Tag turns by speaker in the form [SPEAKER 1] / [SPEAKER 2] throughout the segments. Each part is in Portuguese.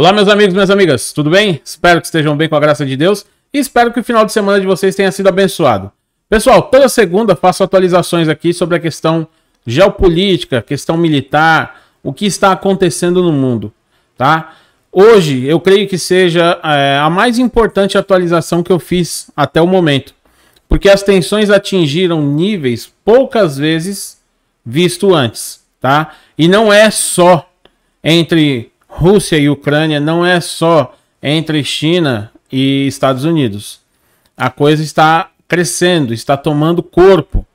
[SPEAKER 1] Olá, meus amigos, minhas amigas, tudo bem? Espero que estejam bem com a graça de Deus e espero que o final de semana de vocês tenha sido abençoado. Pessoal, toda segunda faço atualizações aqui sobre a questão geopolítica, questão militar, o que está acontecendo no mundo, tá? Hoje eu creio que seja é, a mais importante atualização que eu fiz até o momento, porque as tensões atingiram níveis poucas vezes visto antes, tá? E não é só entre Rússia e Ucrânia não é só entre China e Estados Unidos. A coisa está crescendo, está tomando corpo.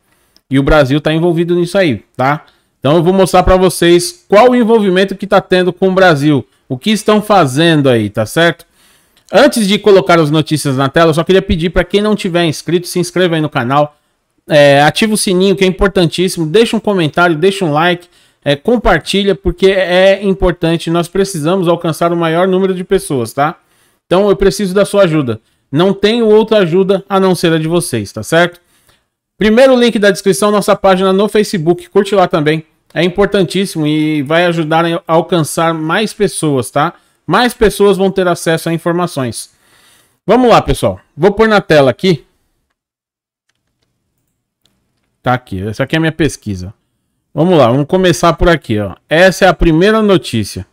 [SPEAKER 1] E o Brasil está envolvido nisso aí, tá? Então eu vou mostrar para vocês qual o envolvimento que está tendo com o Brasil. O que estão fazendo aí, tá certo? Antes de colocar as notícias na tela, eu só queria pedir para quem não tiver inscrito, se inscreva aí no canal. É, ativa o sininho que é importantíssimo. Deixa um comentário, deixa um like é, compartilha, porque é importante. Nós precisamos alcançar o maior número de pessoas, tá? Então eu preciso da sua ajuda. Não tenho outra ajuda a não ser a de vocês, tá certo? Primeiro link da descrição, nossa página no Facebook. Curte lá também. É importantíssimo e vai ajudar a alcançar mais pessoas, tá? Mais pessoas vão ter acesso a informações. Vamos lá, pessoal. Vou pôr na tela aqui. Tá aqui. Essa aqui é a minha pesquisa. Vamos lá, vamos começar por aqui, ó. Essa é a primeira notícia.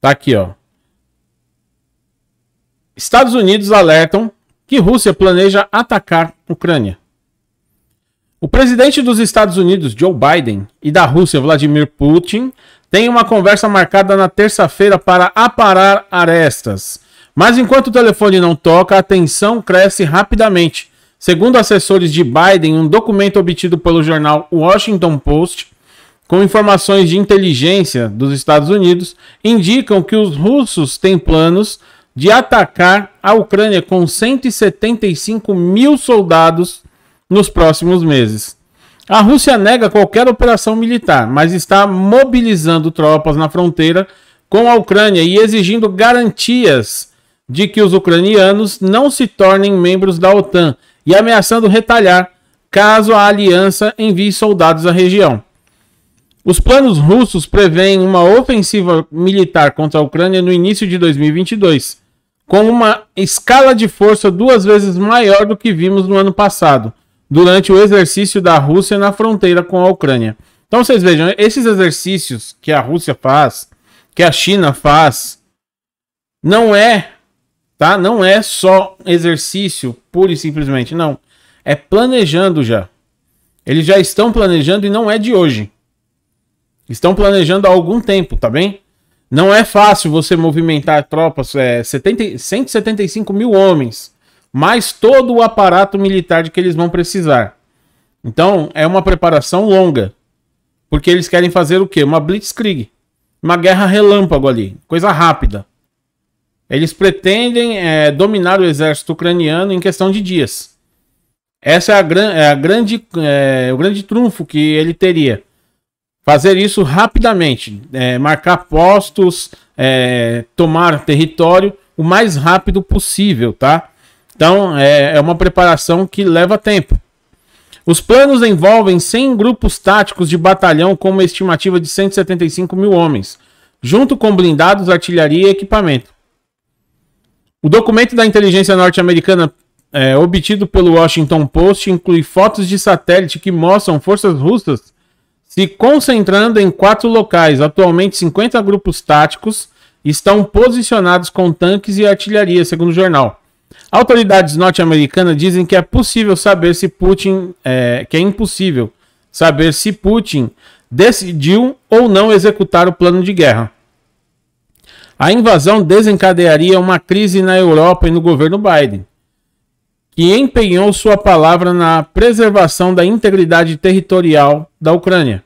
[SPEAKER 1] Tá aqui, ó. Estados Unidos alertam que Rússia planeja atacar Ucrânia. O presidente dos Estados Unidos, Joe Biden, e da Rússia, Vladimir Putin, têm uma conversa marcada na terça-feira para aparar arestas. Mas enquanto o telefone não toca, a tensão cresce rapidamente Segundo assessores de Biden, um documento obtido pelo jornal Washington Post, com informações de inteligência dos Estados Unidos, indicam que os russos têm planos de atacar a Ucrânia com 175 mil soldados nos próximos meses. A Rússia nega qualquer operação militar, mas está mobilizando tropas na fronteira com a Ucrânia e exigindo garantias de que os ucranianos não se tornem membros da OTAN e ameaçando retalhar caso a aliança envie soldados à região. Os planos russos preveem uma ofensiva militar contra a Ucrânia no início de 2022, com uma escala de força duas vezes maior do que vimos no ano passado, durante o exercício da Rússia na fronteira com a Ucrânia. Então vocês vejam, esses exercícios que a Rússia faz, que a China faz, não é tá? Não é só exercício pura e simplesmente, não. É planejando já. Eles já estão planejando e não é de hoje. Estão planejando há algum tempo, tá bem? Não é fácil você movimentar tropas, é, 70, 175 mil homens, mais todo o aparato militar de que eles vão precisar. Então, é uma preparação longa. Porque eles querem fazer o quê? Uma blitzkrieg. Uma guerra relâmpago ali. Coisa rápida. Eles pretendem é, dominar o exército ucraniano em questão de dias. Essa é a, gran, é a grande, é, o grande trunfo que ele teria. Fazer isso rapidamente, é, marcar postos, é, tomar território o mais rápido possível, tá? Então é, é uma preparação que leva tempo. Os planos envolvem 100 grupos táticos de batalhão com uma estimativa de 175 mil homens, junto com blindados, artilharia e equipamento. O documento da inteligência norte-americana é, obtido pelo Washington Post inclui fotos de satélite que mostram forças russas se concentrando em quatro locais. Atualmente, 50 grupos táticos estão posicionados com tanques e artilharia, segundo o jornal. Autoridades norte-americanas dizem que é possível saber se Putin é, que é impossível saber se Putin decidiu ou não executar o plano de guerra. A invasão desencadearia uma crise na Europa e no governo Biden, que empenhou sua palavra na preservação da integridade territorial da Ucrânia.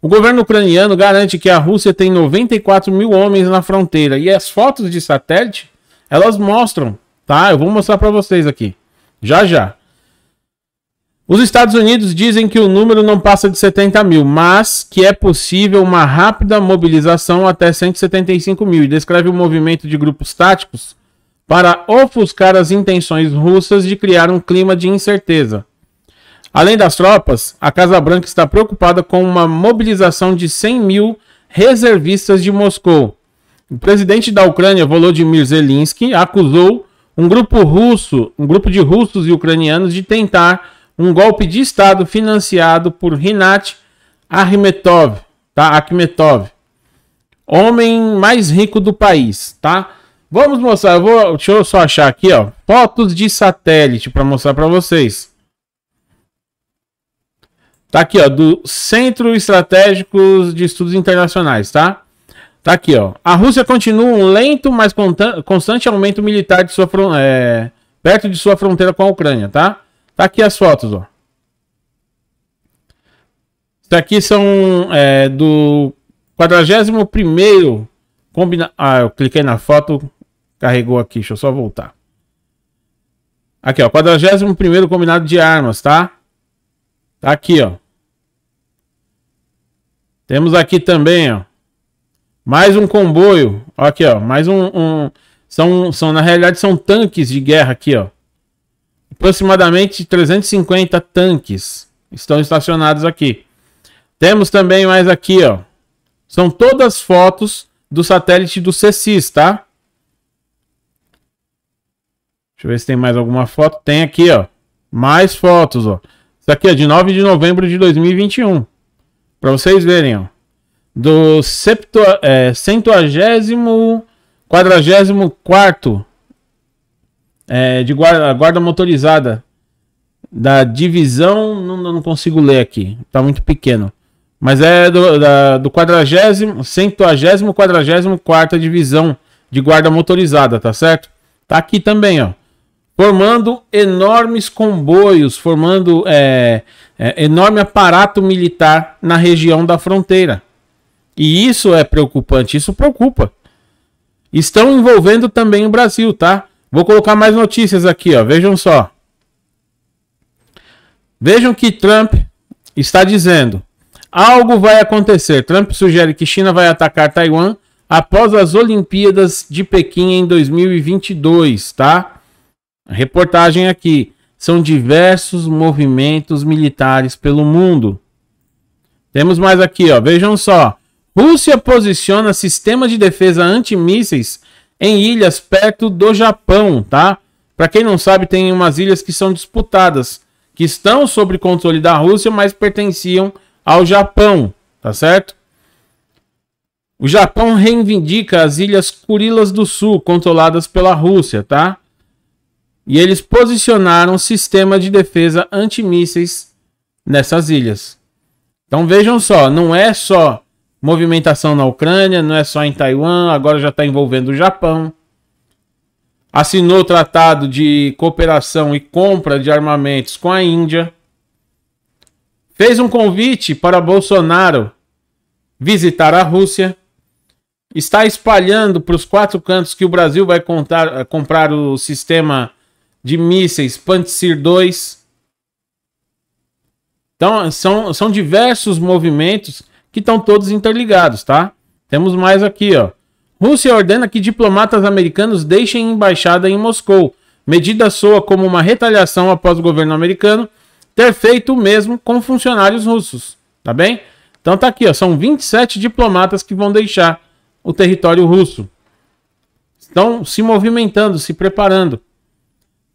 [SPEAKER 1] O governo ucraniano garante que a Rússia tem 94 mil homens na fronteira e as fotos de satélite elas mostram, tá? Eu vou mostrar para vocês aqui, já já. Os Estados Unidos dizem que o número não passa de 70 mil, mas que é possível uma rápida mobilização até 175 mil e descreve o movimento de grupos táticos para ofuscar as intenções russas de criar um clima de incerteza. Além das tropas, a Casa Branca está preocupada com uma mobilização de 100 mil reservistas de Moscou. O presidente da Ucrânia, Volodymyr Zelensky, acusou um grupo russo, um grupo de russos e ucranianos de tentar um golpe de Estado financiado por Rinat Akhmetov, tá? Akhmetov, homem mais rico do país, tá? Vamos mostrar, eu vou, deixa eu só achar aqui, ó, fotos de satélite para mostrar para vocês. Tá aqui, ó, do Centro Estratégicos de Estudos Internacionais, tá? Tá aqui, ó. A Rússia continua um lento, mas constante aumento militar de sua é, perto de sua fronteira com a Ucrânia, tá? Tá aqui as fotos, ó. Isso aqui são é, do 41 combina... Ah, eu cliquei na foto, carregou aqui, deixa eu só voltar. Aqui, ó, 41 combinado de armas, tá? Tá aqui, ó. Temos aqui também, ó. Mais um comboio. aqui, ó. Mais um, um. são, são, na realidade, são tanques de guerra aqui, ó. Aproximadamente 350 tanques estão estacionados aqui. Temos também mais aqui, ó. São todas fotos do satélite do CECIS, tá? Deixa eu ver se tem mais alguma foto. Tem aqui, ó. Mais fotos, ó. Isso aqui é de 9 de novembro de 2021. Para vocês verem, ó. Do septua, é, quarto é, de guarda, guarda motorizada da divisão, não, não, consigo ler aqui, tá muito pequeno. Mas é do, da, do 40, 140, quarta divisão de guarda motorizada, tá certo? Tá aqui também, ó. Formando enormes comboios, formando é, é, enorme aparato militar na região da fronteira. E isso é preocupante, isso preocupa. Estão envolvendo também o Brasil, tá? Vou colocar mais notícias aqui, ó. Vejam só. Vejam que Trump está dizendo: algo vai acontecer. Trump sugere que China vai atacar Taiwan após as Olimpíadas de Pequim em 2022, tá? Reportagem aqui. São diversos movimentos militares pelo mundo. Temos mais aqui, ó. Vejam só. Rússia posiciona sistema de defesa antimísseis em ilhas perto do Japão, tá? Para quem não sabe, tem umas ilhas que são disputadas, que estão sob controle da Rússia, mas pertenciam ao Japão, tá certo? O Japão reivindica as ilhas Kurilas do Sul, controladas pela Rússia, tá? E eles posicionaram um sistema de defesa antimísseis nessas ilhas. Então vejam só, não é só Movimentação na Ucrânia, não é só em Taiwan, agora já está envolvendo o Japão. Assinou o tratado de cooperação e compra de armamentos com a Índia. Fez um convite para Bolsonaro visitar a Rússia está espalhando para os quatro cantos que o Brasil vai contar, eh, comprar o sistema de mísseis Pantsir II. Então, são, são diversos movimentos que estão todos interligados, tá? Temos mais aqui, ó. Rússia ordena que diplomatas americanos deixem embaixada em Moscou. Medida soa como uma retaliação após o governo americano ter feito o mesmo com funcionários russos, tá bem? Então tá aqui, ó, são 27 diplomatas que vão deixar o território russo. Estão se movimentando, se preparando.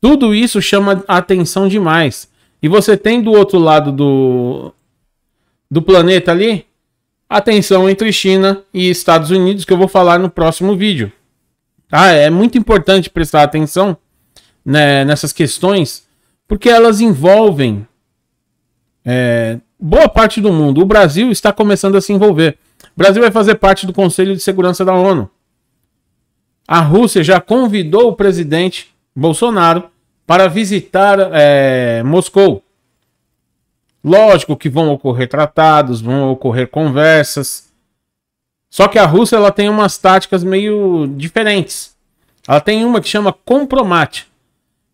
[SPEAKER 1] Tudo isso chama atenção demais. E você tem do outro lado do, do planeta ali a tensão entre China e Estados Unidos, que eu vou falar no próximo vídeo. Ah, é muito importante prestar atenção né, nessas questões, porque elas envolvem é, boa parte do mundo. O Brasil está começando a se envolver. O Brasil vai fazer parte do Conselho de Segurança da ONU. A Rússia já convidou o presidente Bolsonaro para visitar é, Moscou. Lógico que vão ocorrer tratados, vão ocorrer conversas. Só que a Rússia ela tem umas táticas meio diferentes. Ela tem uma que chama compromate,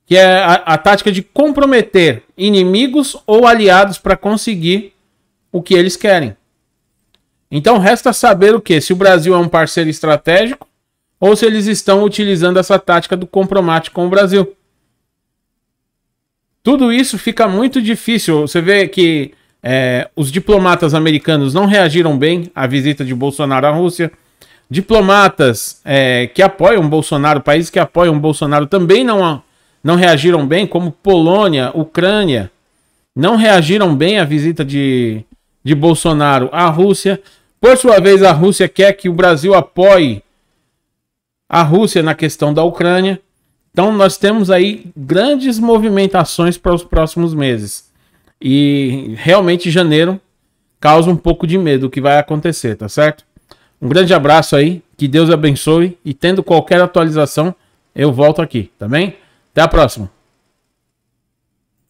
[SPEAKER 1] que é a, a tática de comprometer inimigos ou aliados para conseguir o que eles querem. Então resta saber o que se o Brasil é um parceiro estratégico ou se eles estão utilizando essa tática do compromate com o Brasil. Tudo isso fica muito difícil. Você vê que é, os diplomatas americanos não reagiram bem à visita de Bolsonaro à Rússia. Diplomatas é, que apoiam Bolsonaro, países que apoiam Bolsonaro também não, não reagiram bem, como Polônia, Ucrânia, não reagiram bem à visita de, de Bolsonaro à Rússia. Por sua vez, a Rússia quer que o Brasil apoie a Rússia na questão da Ucrânia. Então nós temos aí grandes movimentações para os próximos meses. E realmente janeiro causa um pouco de medo o que vai acontecer, tá certo? Um grande abraço aí, que Deus abençoe e tendo qualquer atualização, eu volto aqui, tá bem? Até a próxima.